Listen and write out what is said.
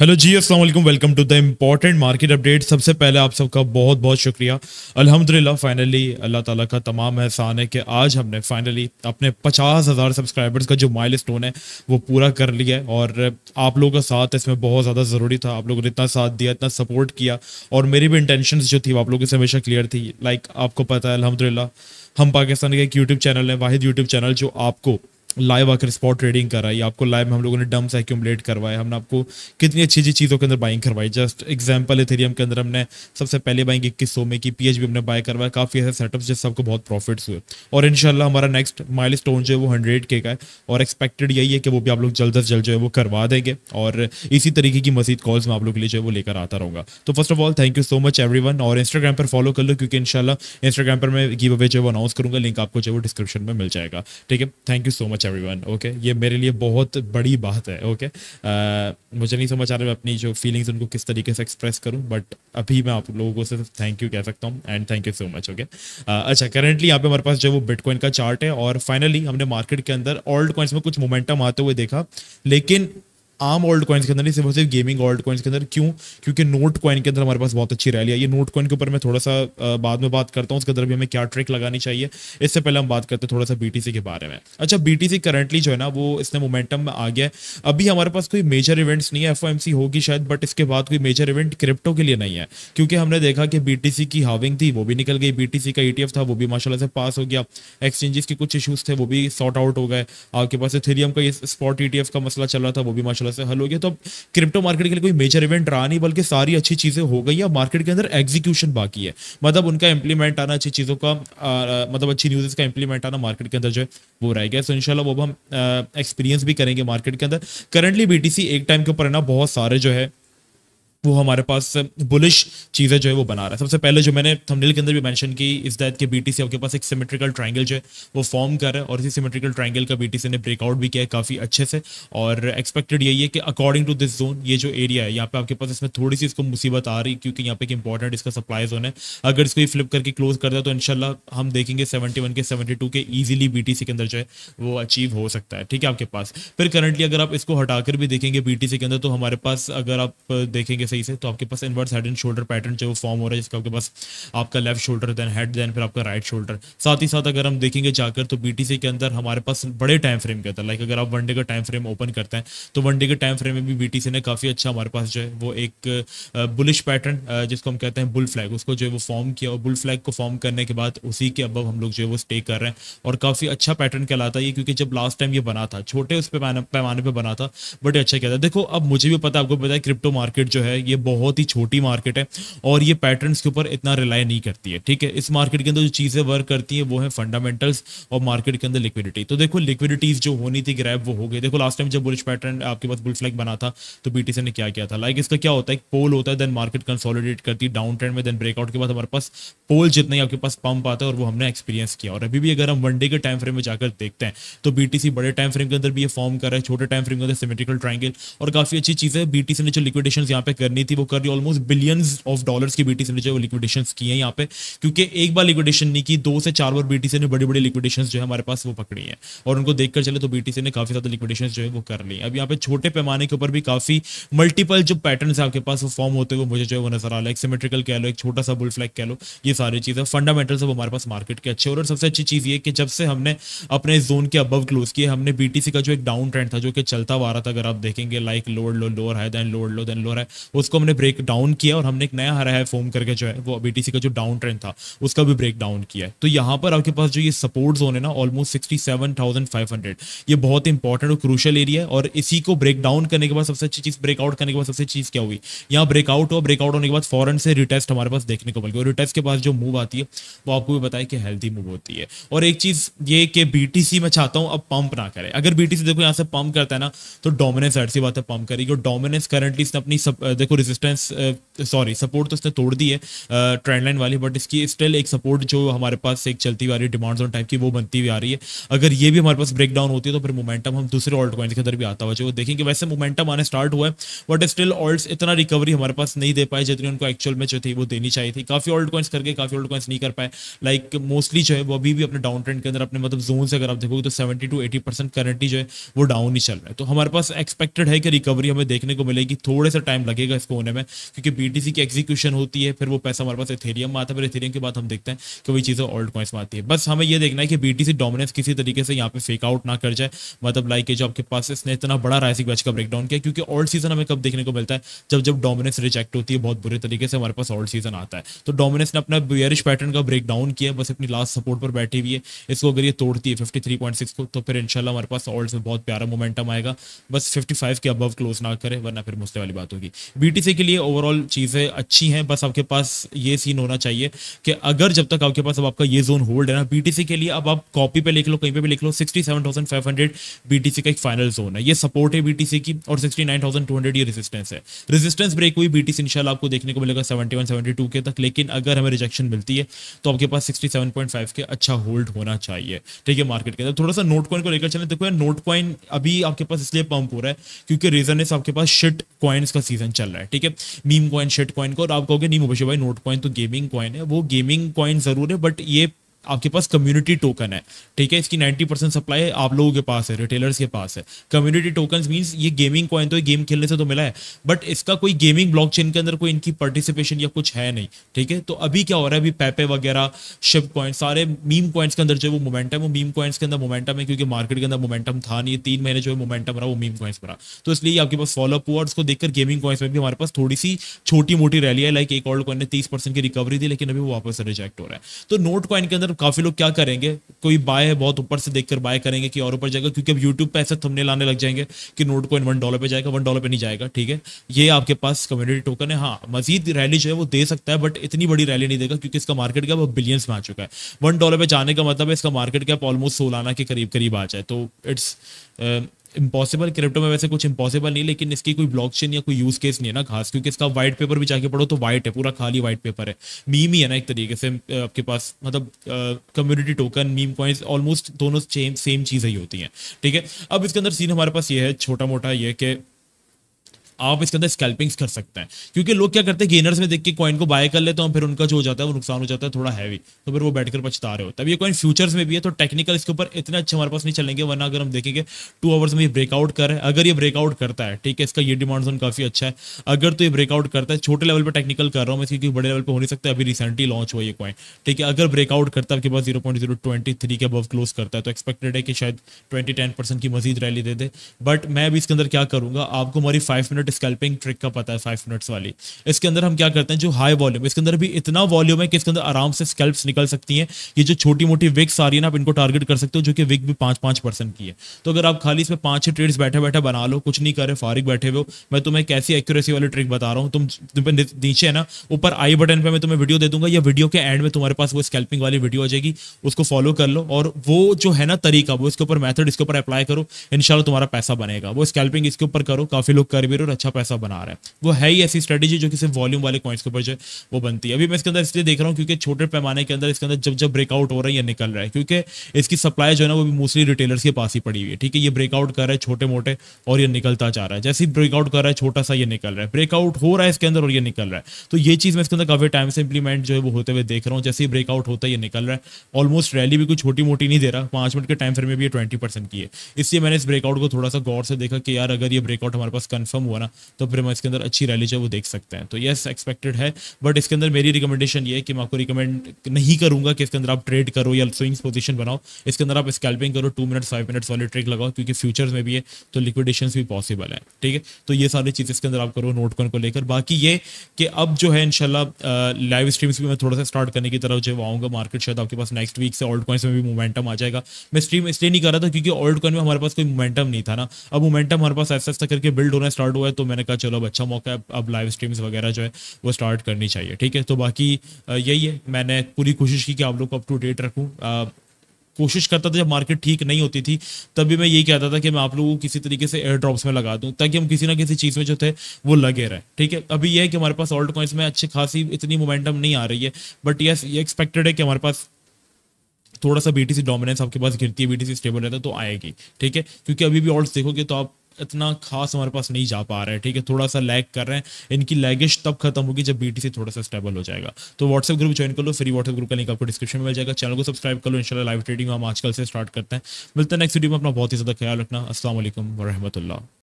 Hello जी अस्सलाम welcome to the important market update सबसे पहले आप सबका बहुत बहुत शुक्रिया अल्हम्दुलिल्लाह फाइनली अल्लाह ताला का तमाम एहसान है कि आज हमने फाइनली अपने पचास हज़ार सब्सक्राइबर्स का जो माइल स्टोन है वो पूरा कर लिया है और आप लोगों का साथ इसमें बहुत ज़्यादा ज़रूरी था आप लोगों ने इतना साथ दिया इतना सपोर्ट किया और मेरी भी इंटेंशन जो थी वो आप लोगों से हमेशा क्लियर थी लाइक आपको पता है अलहमदिल्ला हम पाकिस्तान के एक यूट्यूब चैनल हैं वाहिद यूट्यूब चैनल जो आपको लाइव आकर स्पॉट ट्रेडिंग कराई आपको लाइव में हम लोगों ने डम्स एक्यूमलेट करवाए हमने आपको कितनी अच्छी अच्छी चीज़ों के अंदर बाइंग करवाई जस्ट एग्जाम्पल इथेरियम के अंदर हमने सबसे पहले बाइंग इक्कीस सौ में की पी हमने बाय करवाया काफ़ी ऐसे सेटअप्स जिससे आपको बहुत प्रॉफिट्स हुए और इन हमारा नेक्स्ट माइल जो है वो हंड्रेड के का है और एक्सपेक्टेड यही है कि वो भी आप लोग जल्द अज जल्द जो है वो करवा देंगे और इसी तरीके की मजीद कॉल्स मैं आप लोग के लिए जो है वो लेकर आता रहूँगा तो first of all thank you so much every और इंस्टाग्राम पर फॉलो कर लो क्योंकि इनशाला इंस्टाग्राम पर मैं गिव अवे जो है अनाउंस करूँगा लिंक आपको जो है वो डिस्क्रिप्शन में मिल जाएगा ठीक है thank you so much much everyone okay ये मेरे लिए बहुत बड़ी बात है ओके okay? uh, मुझे नहीं समझ आ रहा मैं अपनी जो फीलिंग्स उनको किस तरीके से एक्सप्रेस करूं बट अभी मैं आप लोगों से थैंक यू कह सकता हूं and thank you so much okay अच्छा करेंटली यहाँ पे हमारे पास जो वो बिटकॉइन का चार्ट है और फाइनली हमने मार्केट के अंदर ऑल्ड कॉइन्स में कुछ मोमेंटम आते हुए देखा लेकिन आम ओल्ड कॉइन्स के अंदर नहीं सिर्फ सिर्फ गेमिंग ओल्ड कॉइन्स के अंदर क्यों क्योंकि नोट कॉइन के अंदर हमारे पास बहुत अच्छी रैली है ये नोट कॉइन के ऊपर मैं थोड़ा सा बाद में बात करता हूँ उसके अंदर भी हमें क्या ट्रिक लगानी चाहिए इससे पहले हम बात करते हैं थोड़ा सा बी के बारे में अच्छा बी करंटली जो है ना वो इसने मोमेंटम में आ गया है अभी हमारे पास कोई मेजर इवेंट्स नहीं है एफ होगी शायद बट इसके बाद कोई मेजर इवेंट क्रिप्टो के लिए नहीं है क्योंकि हमने देखा कि बी की हाविंग थी वो भी निकल गई बी का ई e था वो भी माशाला से पास हो गया एक्सचेंजेस के कुछ इशूज थे वो भी सॉर्ट आउट हो गए आपके पास थेरियम का ये स्पॉट ई e का मसला चल रहा था वो भी माशा मसला से हल हो गया तो अब क्रिप्टो मार्केट के लिए कोई मेजर इवेंट रहा नहीं बल्कि सारी अच्छी चीज़ें हो गई है मार्केट के अंदर एग्जीक्यूशन बाकी है मतलब उनका इंप्लीमेंट आना अच्छी चीज़ों का मतलब अच्छी न्यूज़ का इंप्लीमेंट आना मार्केट के अंदर जो है वो रह गया सो इनशाला वो हम एक्सपीरियंस भी करेंगे मार्केट के अंदर करंटली बी एक टाइम के ऊपर है ना बहुत सारे जो है वो हमारे पास बुलिश चीज़ें जो है वो बना रहा है सबसे पहले जो मैंने थंबनेल के अंदर भी मेंशन की इस दैट के बीटीसी आपके पास एक सिमेट्रिकल ट्रायंगल जो है वो फॉर्म कर रहा है और इसी सिमेट्रिकल ट्रायंगल का बीटीसी ने ब्रेकआउट भी किया है काफ़ी अच्छे से और एक्सपेक्टेड यही है कि अकॉर्डिंग टू दिस जोन ये जो एरिया है यहाँ पर आपके पास इसमें थोड़ी सी इसको मुसीबत आ रही क्योंकि यहाँ पे एक इंपॉर्टेंट इसका सप्लाई जोन है अगर इसको ये फ्लिप करके क्लोज कर दिया तो इनशाला हम देखेंगे सेवेंटी वन के सेवेंटी टू के ईजिली बी के अंदर जो है वो अचीव हो सकता है ठीक है आपके पास फिर करंटली अगर आप इसको हटाकर भी देखेंगे बी के अंदर तो हमारे पास अगर आप देखेंगे सही से तो आपके पास inverse head and shoulder pattern जो फॉर्म हो रहा है जिसका आपके पास आपका left shoulder then head then फिर आपका राइट शोल्डर साथ ही साथ अगर हम देखेंगे जाकर तो बी के अंदर हमारे पास बड़े टाइम फ्रेम के अंदर लाइक अगर आप वनडे का टाइम फ्रेम ओपन करते हैं तो वनडे के टाइम फ्रेम में भी बी ने काफ़ी अच्छा हमारे पास जो है वो एक बुलिश पैटर्न जिसको हम कहते हैं बुल फ्लैग उसको जो है वो फॉर्म किया और बुल फ्लैग को फॉर्म करने के बाद उसी के अब हम लोग जो है वो स्टे कर रहे हैं और काफ़ी अच्छा पैटर्न कहलाता है क्योंकि जब लास्ट टाइम ये बना था छोटे उस पैमाने पर बना था बट अच्छा कहता है देखो अब मुझे भी पता आपको पता है क्रिप्टो मार्केट जो है ये बहुत ही छोटी मार्केट है और ये पैटर्न्स के ऊपर इतना रिलाई नहीं करती है ठीक है इस मार्केट के अंदर जो चीज़ें वर्क करती हैं वो है फंडामेंटल्स और मार्केट के अंदर लिक्विडिटी तो देखो लिक्विडिटीज जो होनी थी ग्रैप वो हो गई देखो लास्ट टाइम जब बुलिश पैटर्न आपके पास बुल फ्लैग बना था तो बीटीसी ने क्या किया था लाइक इसका क्या होता है पोल होता है देन मार्केट कंसोलिडेट करती है डाउन ट्रेंड में देन ब्रेकआउट के बाद हमारे पास पोल जितना ही आपके पास पंप आता है और वो हमने एक्सपीरियंस किया और अभी भी अगर हम वनडे के टाइम फ्रेम में जाकर देखते हैं तो बीटीसी बड़े टाइम फ्रेम के अंदर भी ये फॉर्म कर रहा है छोटे टाइम फ्रेम के अंदर सिमेट्रिकल ट्राइंगल और काफी अच्छी चीज़ है बीटीसी ने जो लिक्विडेशन यहाँ पे करने करनी थी वो कर रही ऑलमोस्ट बिलियंस ऑफ डॉलर्स की बीटीसी ने जो लिक्विडेशन की है यहाँ पे क्योंकि एक बार लिक्विडेशन नहीं की दो से चार बार बीटीसी ने बड़ी बड़ी लिक्विडेशन जो है हमारे पास वो पकड़ी है और उनको देखकर चले तो बीटीसी ने काफी ज्यादा लिक्विडेशन जो है वो कर ली अब यहाँ पे छोटे पैमाने के ऊपर भी काफी मल्टीपल जो पैटर्न है आपके पास वो फॉर्म होते हुए मुझे जो है वो नजर आ रहा है सिमेट्रिकल कह लो एक छोटा सा बुल फ्लैग कह लो ये सारी चीजें फंडामेंटल सब हमारे पास मार्केट के अच्छे और सबसे अच्छी चीज ये कि जब से हमने अपने जोन के अबव क्लोज किए हमने बीटीसी का जो एक डाउन ट्रेंड था जो कि चलता हुआ रहा था अगर आप देखेंगे like lower low lower high then lower low then lower high वो उसको हमने ब्रेक डाउन किया और हमने एक नया हरा है फोम करके जो है वो बी का जो डाउन ट्रेंड था उसका भी ब्रेक डाउन किया है तो यहाँ पर आपके पास जो ये सपोर्ट जोन है ना almost sixty seven thousand five hundred ये बहुत इंपॉर्टेंट और क्रूशल एरिया है और इसी को ब्रेक डाउन करने के बाद सबसे अच्छी चीज़ ब्रेकआउट करने के बाद सबसे चीज़ क्या हुई यहाँ ब्रेकआउट हुआ ब्रेकआउट होने के बाद फॉरन से रिटेस्ट हमारे पास देखने को मिल गया रिटेस्ट के पास जो मूव आती है वो आपको भी बताया कि हेल्थी मूव होती है और एक चीज़ ये कि बीटीसी में चाहता हूँ अब पंप ना करे अगर बीटीसी देखो यहाँ से पंप करता है ना तो डोमिनेंस ऐसी बात है पंप करेगी और डोमिनेंस करंटली इसने अपनी सब देखो रेजिस्टेंस सॉरी सपोर्ट तो उसने तोड़ दी है ट्रेंड uh, लाइन वाली बट इसकी स्टिल एक सपोर्ट जो हमारे पास एक चलती हुई आ रही है डिमांड जोन टाइप की वो बनती हुई आ रही है अगर ये भी हमारे पास ब्रेक डाउन होती है तो फिर मोमेंटम हम दूसरे ऑल्ट कॉइन्स के अंदर भी आता हुआ जो देखेंगे वैसे मोमेंटम आने स्टार्ट हुआ है बट स्टिल ऑल्ट इतना रिकवरी हमारे पास नहीं दे पाए जितनी उनको एक्चुअल में जो थी वो देनी चाहिए थी काफ़ी ऑल्ट कॉइन्स करके काफ़ी ऑल्ट कॉइन्स नहीं कर पाए लाइक मोस्टली जो है वो अभी भी अपने डाउन ट्रेंड के अंदर अपने मतलब जोन से अगर आप देखोगे तो seventy two eighty percent currently जो है वो डाउन ही चल रहा है तो हमारे पास एक्सपेक्टेड है कि रिकवरी हमें देखने को मिलेगी थोड़े सा टाइम लगेगा जाएगा इसको होने में क्योंकि बी की एग्जीक्यूशन होती है फिर वो पैसा हमारे पास एथेरियम में आता है फिर एथेरियम के बाद हम देखते हैं कि वही चीज़ें ऑल्ड कॉइंस में आती है बस हमें यह देखना है कि बी डोमिनेंस किसी तरीके से यहाँ पे फेक आउट ना कर जाए मतलब लाइक जो आपके पास इसने इतना बड़ा राइसिक बैच का ब्रेकडाउन किया क्योंकि ऑल्ड सीजन हमें कब देखने को मिलता है जब जब डोमिनेंस रिजेक्ट होती है बहुत बुरे तरीके से हमारे पास ऑल्ड सीजन आता है तो डोमिनेंस ने अपना बियरिश पैटर्न का ब्रेक डाउन किया बस अपनी लास्ट सपोर्ट पर बैठी हुई है इसको अगर ये तोड़ती है फिफ्टी को तो फिर इनशाला हमारे पास ऑल्ड में बहुत प्यारा मोमेंटम आएगा बस फिफ्टी के अबव क्लोज ना करे वरना फिर मुझसे वाली बात होगी बीटीसी के लिए ओवरऑल चीज़ें अच्छी हैं बस आपके पास ये सीन होना चाहिए कि अगर जब तक आपके पास अब आपका ये जोन होल्ड है ना बीटीसी के लिए अब आप कॉपी पे लिख लो कहीं पे भी लिख लो sixty seven thousand five hundred BTC का एक फाइनल जोन है ये सपोर्ट है बीटीसी की और sixty nine thousand two hundred ये रेजिस्टेंस है रेजिस्टेंस ब्रेक हुई बीटीसी इंशाल्लाह आपको देखने को मिलेगा सेवेंटी वन के तक लेकिन अगर हमें रिजेक्शन मिलती है तो आपके पास सिक्सटी के अच्छा होल्ड होना चाहिए ठीक है मार्केट के अंदर थोड़ा सा नोट कॉइन को लेकर चले देखो नोट कॉइन अभी आपके पास इसलिए पंप हो रहा है क्योंकि रीजन इस आपके पास शिट कॉइन्स का सीजन चल रहा है ठीक है मीम कॉइन शेट कॉइन को और आप कहोगे नहीं मुबशी भाई नोट कॉइन तो गेमिंग कॉइन है वो गेमिंग कॉइन जरूर है बट ये आपके पास कम्युनिटी टोकन है ठीक है इसकी 90 परसेंट सप्लाई आप लोगों के पास है रिटेलर्स के पास है कम्युनिटी टोकन मीन्स ये गेमिंग कॉइन तो गेम खेलने से तो मिला है बट इसका कोई गेमिंग ब्लॉकचेन के अंदर कोई इनकी पार्टिसिपेशन या कुछ है नहीं ठीक है तो अभी क्या हो रहा है अभी पैपे वगैरह शिप कॉइन सारे मीम कॉइन्स के अंदर जो वो मोमेंटम वो मीम कॉइन्स के अंदर मोमेंटम है क्योंकि मार्केट के अंदर मोमेंटम था नहीं तीन महीने जो मोमेंटम रहा वो मीम कॉइन्स पर तो इसलिए आपके पास फॉलोअप हुआ और उसको देखकर गेमिंग कॉइन्स में भी हमारे पास थोड़ी सी छोटी मोटी रैली है लाइक एक ऑल्ड कॉइन ने तीस की रिकवरी दी लेकिन अभी वो वापस रिजेक्ट हो रहा है तो नोट कॉइन के अंदर काफ़ी लोग क्या करेंगे कोई बाय है बहुत ऊपर से देखकर बाय करेंगे कि और ऊपर जाएगा क्योंकि अब यूट्यूब पे ऐसे थंबनेल आने लग जाएंगे कि नोट कॉइन वन डॉलर पे जाएगा वन डॉलर पे नहीं जाएगा ठीक है ये आपके पास कम्युनिटी टोकन है हाँ मजीद रैली जो है वो दे सकता है बट इतनी बड़ी रैली नहीं देगा क्योंकि इसका मार्केट कैप अब बिलियंस में आ चुका है वन डॉलर पे जाने का मतलब है इसका मार्केट कैप ऑलमोस्ट सोलाना के करीब करीब आ जाए तो इट्स इम्पॉसिबल क्रिप्टो में वैसे कुछ इम्पॉसिबल नहीं लेकिन इसकी कोई ब्लॉकचेन या कोई यूज केस नहीं है ना खास क्योंकि इसका व्हाइट पेपर भी जाके पढ़ो तो व्हाइट है पूरा खाली व्हाइट पेपर है मीम ही है ना एक तरीके से आपके पास मतलब community token meme point almost दोनों सेम सेम चीज ही होती हैं ठीक है अब इसके अंदर सीन हमारे पास ये है छोटा मोटा ये कि आप इसके अंदर स्कैल्पिंग्स कर सकते हैं क्योंकि लोग क्या करते हैं गेनर्स में देख के कॉइन को बाय कर लेते हैं फिर उनका जो हो जाता है वो नुकसान हो जाता है थोड़ा हैवी तो फिर वो बैठकर पछता रहे हो तब ये कॉइन फ्यूचर्स में भी है तो टेक्निकल इसके ऊपर इतना अच्छा हमारे पास नहीं चलेंगे वरना अगर हम देखेंगे टू आवर्स में ये ब्रेकआउट करें अगर ये ब्रेकआउट करता है ठीक है इसका ये डिमांड जोन काफी अच्छा है अगर तो ये ब्रेकआउट करता है छोटे लेवल पर टेक्निकल कर रहा हूँ क्योंकि बड़े लेवल पर हो नहीं सकता अभी रिसेंटली लॉन्च हुआ ये कॉइन ठीक है अगर ब्रेकआउट करता है आपके पास zero point zero twenty three के अब क्लोज करता है तो एक्सपेक्टेड है कि शायद ट्वेंटी टेन परसेंट की मजीद रैली दे दे बट मैं भी इसके अंदर क्या करूंगा आपको हमारी five minute minute scalping trick का पता है फाइव मिनट्स वाली इसके अंदर हम क्या करते हैं जो हाई वॉल्यूम इसके अंदर भी इतना वॉल्यूम है कि इसके अंदर आराम से स्कैल्प निकल सकती है ये जो छोटी मोटी विक्स आ रही है ना आप इनको टारगेट कर सकते हो जो कि विक भी पांच पांच परसेंट की है तो अगर आप खाली इसमें पांच छः ट्रेड्स बैठे बैठे बना लो कुछ नहीं करे फारिक बैठे हुए मैं तुम्हें कैसी एक्यूरेसी वाली ट्रिक बता रहा हूँ तुम नीचे है ना ऊपर आई बटन पर मैं तुम्हें वीडियो दे दूंगा या वीडियो के एंड में तुम्हारे पास वो स्कैल्पिंग वाली वीडियो आ जाएगी उसको फॉलो कर लो और वो जो है ना तरीका वो इसके ऊपर मैथड इसके ऊपर अप्लाई करो इनशाला तुम्हारा पैसा बनेगा वो स्कैल्पिंग इसके ऊपर करो काफी लोग कर भी रहे अच्छा पैसा बना रहा है वो है ही ऐसी स्ट्रेटेजी जो कि सिर्फ वॉल्यूम वाले कॉइन्स के ऊपर जो वो बनती है अभी मैं इसके अंदर इसलिए देख रहा हूँ क्योंकि छोटे पैमाने के अंदर इसके अंदर जब जब ब्रेकआउट हो रहा है या निकल रहा है क्योंकि इसकी सप्लाई जो है ना वो भी मोस्टली रिटेलर्स के पास ही पड़ी हुई है ठीक है ये ब्रेकआउट कर रहा है छोटे मोटे और ये निकलता जा रहा है जैसे ही ब्रेकआउट कर रहा है छोटा सा ये निकल रहा है ब्रेकआउट हो रहा है इसके अंदर और ये निकल रहा है तो ये चीज़ मैं इसके अंदर काफ़ी टाइम से इंप्लीमेंट जो है वो होते हुए देख रहा हूँ जैसे ही ब्रेकआउट होता है ये निकल रहा है ऑलमोस्ट रैली भी कोई छोटी मोटी नहीं दे रहा पांच मिनट के टाइम फिर में भी ट्वेंटी परसेंट की है इसलिए मैंने इस ब्रेकआउट को थोड़ा सा गौर से देखा कि यार अगर ये ब्रेकआउट हमारे पास कन्फर्म हुआ हमारा तो प्रेमा इसके अंदर अच्छी रैली जो वो देख सकते हैं तो येस एक्सपेक्टेड है बट इसके अंदर मेरी रिकमेंडेशन ये है कि मैं आपको रिकमेंड नहीं करूँगा कि इसके अंदर आप ट्रेड करो या स्विंग्स पोजिशन बनाओ इसके अंदर आप स्कैल्पिंग करो टू मिनट्स फाइव मिनट्स वाले ट्रेड लगाओ क्योंकि फ्यूचर्स में भी है तो लिक्विडेशन भी पॉसिबल है ठीक है तो ये सारी चीज़ इसके अंदर आप करो नोट कॉन को लेकर बाकी ये कि अब जो है इनशाला लाइव स्ट्रीम्स भी मैं थोड़ा सा स्टार्ट करने की तरफ जो आऊँगा मार्केट शायद आपके पास नेक्स्ट वीक से ऑल्ड कॉइन्स में भी मोमेंटम आ जाएगा मैं स्ट्रीम इसलिए नहीं कर रहा था क्योंकि ऑल्ड कॉइन में हमारे पास कोई मोमेंटम नहीं था ना अब मोमेंटम हमारे पास ऐसा ऐसा करके बिल्ड होना स्टार्ट हुआ तो मैंने कहा चलो अब अच्छा मौका है अब लाइव स्ट्रीम्स वगैरह जो है वो स्टार्ट करनी चाहिए ठीक है तो बाकी यही है मैंने पूरी कोशिश की कि आप लोग को अप टू डेट रखूँ कोशिश करता था जब मार्केट ठीक नहीं होती थी तब भी मैं यही कहता था कि मैं आप लोगों को किसी तरीके से एयर ड्रॉप्स में लगा दूं ताकि हम किसी ना किसी चीज़ में जो थे वो लगे रहे ठीक है अभी यह है कि हमारे पास ऑल्ट कॉइंस में अच्छी खासी इतनी मोमेंटम नहीं आ रही है बट यस ये एक्सपेक्टेड है कि हमारे पास थोड़ा सा बीटीसी डोमिनेंस आपके पास गिरती है बीटीसी स्टेबल रहता है तो आएगी ठीक है क्योंकि अभी भी ऑल्ट देखोगे तो आप इतना खास हमारे पास नहीं जा पा रहे हैं ठीक है थोड़ा सा लैग कर रहे हैं इनकी लैगेज तब खत्म होगी जब बीटी थोड़ा सा स्टेबल हो जाएगा तो व्हाट्सएप ग्रुप ज्वाइन कर लो फ्री व्हाट्सएप ग्रुप का लिंक आपको डिस्क्रिप्शन में मिल जाएगा चैनल को सब्सक्राइब कर लो इन लाइव ट्रेडिंग हम आजकल से स्टार्ट करते हैं मिलते हैं नेक्स्ट वीडियो में अपना बहुत ही ज़्यादा ख्याल रखना असल वरहमल